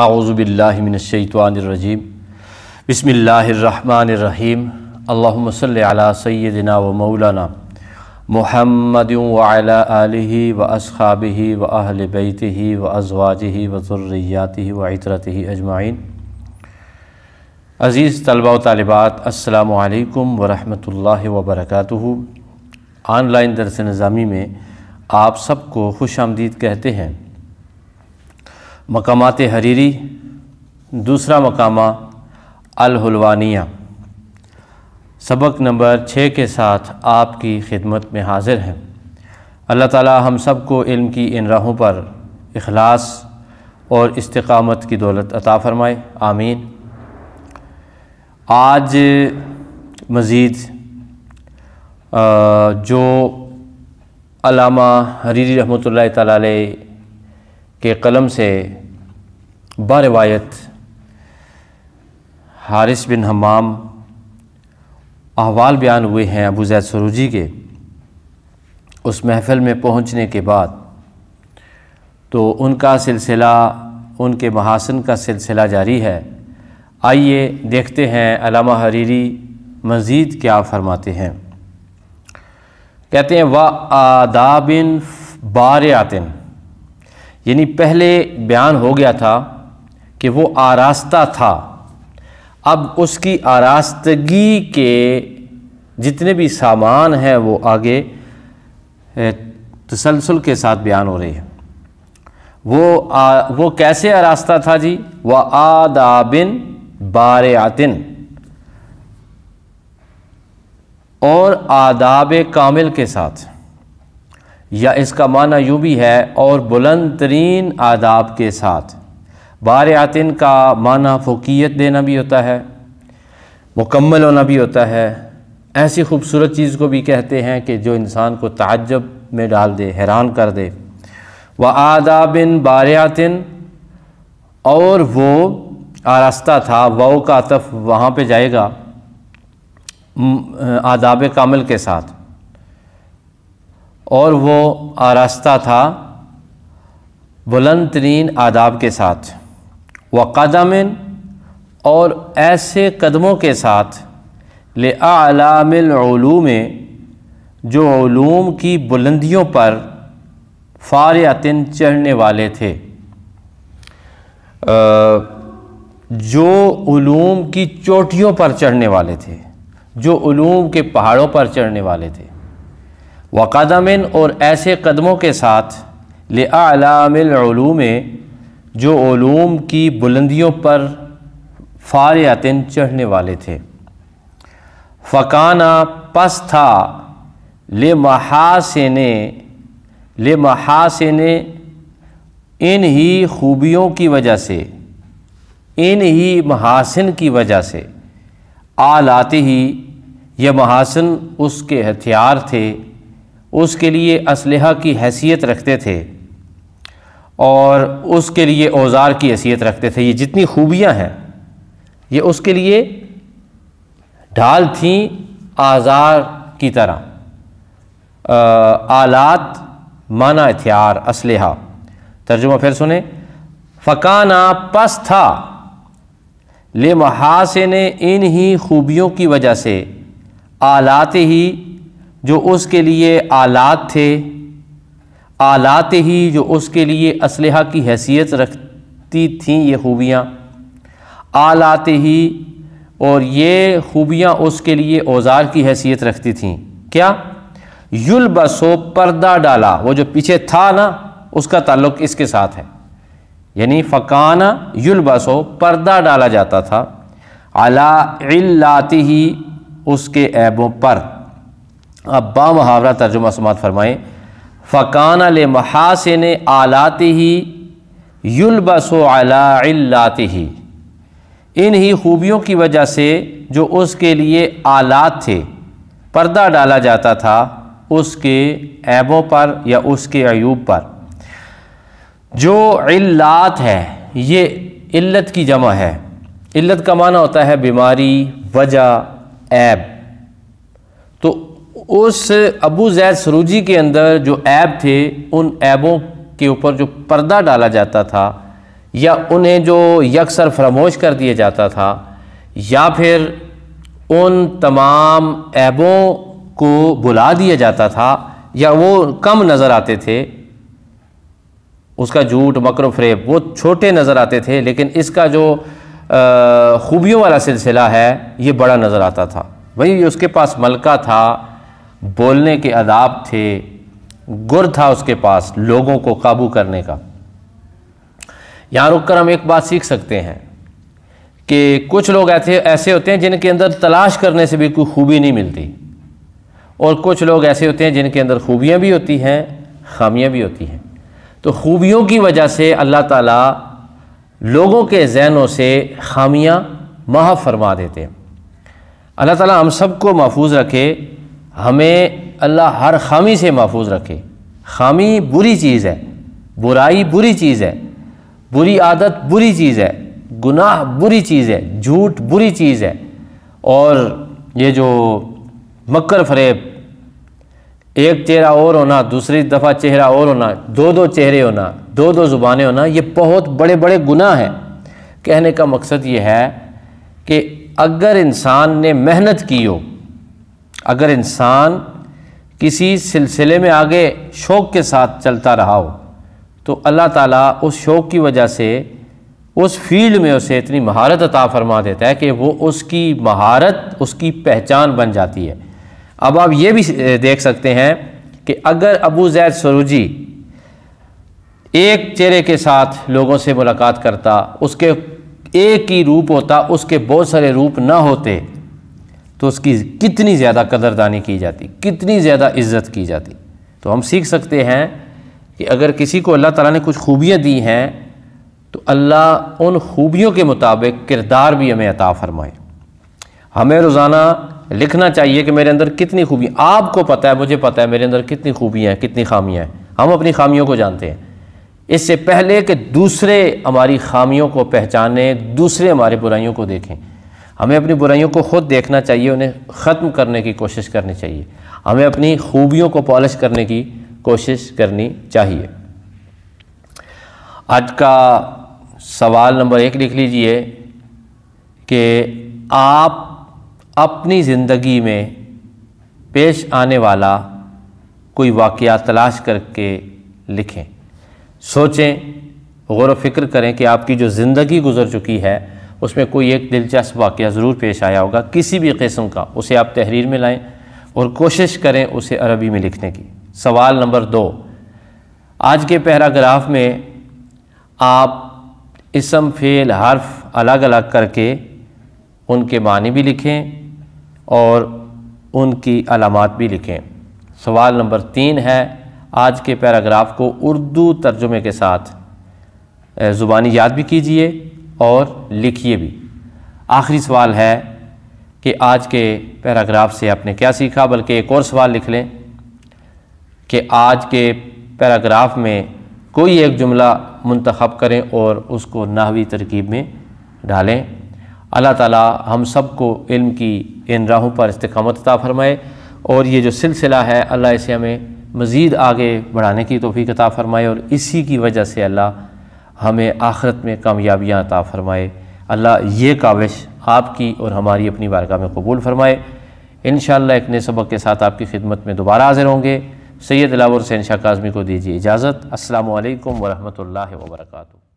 आउज़बिल्लिमिनशैतवानरजीम बसमीम अल्लाम अला सैदिना व मौलाना मोहम्मद वाली व असहाब व अहल बैत व अजवाज व ज़ुर्रियात व इतरत अजमाइन अज़ीज़ तलबा तलबात असलकम वरहमल वबरक ऑनलाइन दरस नज़ामी में आप सबको खुश आमदीद कहते हैं मकामात हरीरी दूसरा मकामा अलहलवानिया सबक नंबर छः के साथ आपकी खिदमत में हाजिर हैं अल्लाह ताला हम सब को इल्म की इन राहों पर अखलास और इस्तकामत की दौलत अता फ़रमाए आमीन आज मज़ीद जो अलामा हरीरी रहमत ला के कलम से बारवायत हारिस बिन हमाम अहवाल बयान हुए हैं अबू जैद सरूजी के उस महफ़िल में पहुंचने के बाद तो उनका सिलसिला उनके महासन का सिलसिला जारी है आइए देखते हैं अलामा हरीरी मज़ीद क्या फरमाते हैं कहते हैं व आदाबिन बार आतिन यानी पहले बयान हो गया था कि वो आरास्ता था अब उसकी आरास्तगी के जितने भी सामान हैं वो आगे तसलसल के साथ बयान हो रही है वो आ, वो कैसे आरास्ता था जी व आदाबिन बार आतिन और आदाब कामिल के साथ या इसका माना यूँ भी है और बुलंद तरीन आदाब के साथ बार आतिन का माना फोकियत देना भी होता है मुकम्मल होना भी होता है ऐसी खूबसूरत चीज़ को भी कहते हैं कि जो इंसान को ताजब में डाल दे हैरान कर दे व आदाबिन बार आतिन और वो आरास्ता था वो का अतफ वहाँ पर जाएगा आदाब कामिल के साथ और वो आरास्ता था बुलंद तरीन आदाब के साथ व कदमिन और ऐसे कदमों के साथ ले आलामिलूम जो ूम की बुलंदियों पर फ़ारियातिन चढ़ने वाले थे जो ूम की चोटियों पर चढ़ने वाले थे जो ूम के पहाड़ों पर चढ़ने वाले थे वकदमिन और ऐसे कदमों के साथ लामिलूम जो ओलूम की बुलंदियों पर यातिन चढ़ने वाले थे फ़काना पस था ले महासेने ले महासन इन ही खूबियों की वजह से इन ही महासिन की वजह से आ लाते ही यह महासन उसके हथियार थे उसके लिए इसलह की हैसियत रखते थे और उसके लिए औज़ार की हैसियत रखते थे ये जितनी खूबियाँ हैं ये उसके लिए ढाल थी आज़ार की तरह आलात माना हथियार इसलहा तर्जुमा फिर सुने फ़काना पस था ले महासे ने इन ही खूबियों की वजह से आलाते ही जो उसके लिए आलात थे आलात ही जो उसके लिए इसलहा की हैसियत रखती थी ये खूबियाँ आलात ही और ये खूबियाँ उसके लिए औजार की हैसियत रखती थीं क्या युल बसो पर्दा डाला वो जो पीछे था ना उसका ताल्लुक इसके साथ है यानी फ़काना युल बसो पर्दा डाला जाता था अला ही उसके ऐबों पर अब बा मुहावरा तर्जुमा समात फरमाएँ फ़कान महासिन आलाते ही युलबसो अलात ही इन ही खूबियों की वजह से जो उसके लिए आलात थे पर्दा डाला जाता था उसके ऐबों पर या उसके अयूब पर जो इल्लात है ये इल्लत की जमा है इल्लत का माना होता है बीमारी वजह ऐब तो उस अबू जैद सरूजी के अंदर जो ऐब थे उन ऐबों के ऊपर जो पर्दा डाला जाता था या उन्हें जो यकसर फरामोश कर दिया जाता था या फिर उन तमाम ऐबों को बुला दिया जाता था या वो कम नज़र आते थे उसका झूठ मकर फ्रेब वो छोटे नज़र आते थे लेकिन इसका जो खूबियों वाला सिलसिला है ये बड़ा नज़र आता था वही उसके पास मलका था बोलने के आदाब थे गुर था उसके पास लोगों को काबू करने का यहाँ रुक कर हम एक बात सीख सकते हैं कि कुछ लोग ऐसे ऐसे होते हैं जिनके अंदर तलाश करने से भी कोई खूबी नहीं मिलती और कुछ लोग ऐसे होते हैं जिनके अंदर खूबियाँ भी होती हैं खामियाँ भी होती हैं तो खूबियों की वजह से अल्लाह ताला लोगों के जहनों से खामियाँ महा फरमा देते हैं अल्लाह ताला हम सबको महफूज रखे हमें अल्लाह हर खामी से महफूज रखे खामी बुरी चीज़ है बुराई बुरी चीज़ है बुरी आदत बुरी चीज़ है गुनाह बुरी चीज़ है झूठ बुरी चीज़ है और ये जो मक्कर फरेब एक चेहरा और होना दूसरी दफ़ा चेहरा और होना दो दो चेहरे होना दो दो ज़ुबानें होना ये बहुत बड़े बड़े गुनाह हैं कहने का मकसद ये है कि अगर इंसान ने मेहनत की हो अगर इंसान किसी सिलसिले में आगे शौक़ के साथ चलता रहा हो तो अल्लाह ताला उस शौक़ की वजह से उस फील्ड में उसे इतनी महारत अता फरमा देता है कि वो उसकी महारत उसकी पहचान बन जाती है अब आप ये भी देख सकते हैं कि अगर अबू जैद सरूजी एक चेहरे के साथ लोगों से मुलाकात करता उसके एक ही रूप होता उसके बहुत सारे रूप ना होते तो उसकी कितनी ज़्यादा कदरदानी की जाती कितनी ज़्यादा इज्जत की जाती तो हम सीख सकते हैं कि अगर किसी को अल्लाह ताला ने कुछ खूबियाँ दी हैं तो अल्लाह उन खूबियों के मुताबिक किरदार भी हमें अता फरमाए हमें रोज़ाना लिखना चाहिए कि मेरे अंदर कितनी खूबियाँ आपको पता है मुझे पता है मेरे अंदर कितनी खूबियाँ हैं कितनी खामियाँ हैं हम अपनी खामियों को जानते हैं इससे पहले कि दूसरे हमारी खामियों को पहचाने दूसरे हमारे बुराइयों को देखें हमें अपनी बुराइयों को खुद देखना चाहिए उन्हें ख़त्म करने की कोशिश करनी चाहिए हमें अपनी खूबियों को पॉलिश करने की कोशिश करनी चाहिए आज का सवाल नंबर एक लिख लीजिए कि आप अपनी ज़िंदगी में पेश आने वाला कोई वाक़ तलाश करके लिखें सोचें गौर फिक्र करें कि आपकी जो ज़िंदगी गुज़र चुकी है उसमें कोई एक दिलचस्प वाक़ ज़रूर पेश आया होगा किसी भी किस्म का उसे आप तहरीर में लाएँ और कोशिश करें उसे अरबी में लिखने की सवाल नंबर दो आज के पैराग्राफ में आप इसम फेल हर्फ अलग अलग करके उनके मानी भी लिखें और उनकी अलामत भी लिखें सवाल नंबर तीन है आज के पैराग्राफ को उर्दू तर्जुमे के साथ ज़ुबानी याद भी कीजिए और लिखिए भी आखिरी सवाल है कि आज के पैराग्राफ से आपने क्या सीखा बल्कि एक और सवाल लिख लें कि आज के पैराग्राफ में कोई एक जुमला मंतखब करें और उसको नाहवी तरकीब में डालें अल्लाह ताला हम सब को इल्म की इन राहों पर इस्तकामतता फरमाए और ये जो सिलसिला है अल्लाह इसे हमें मज़ीद आगे बढ़ाने की तोफ़ी कता फरमाए और इसी की वजह से अल्लाह हमें आखरत में कामयाबियाँ अता फ़रमाए अल्लाह ये काविश आपकी और हमारी अपनी बारगाह में कबूल फ़रमाए इन एक नए सबक के साथ आपकी खिदमत में दोबारा हाजिर होंगे सैयद लावर सैन शाह काजमी को दीजिए इजाज़त असल वरहमल वर्का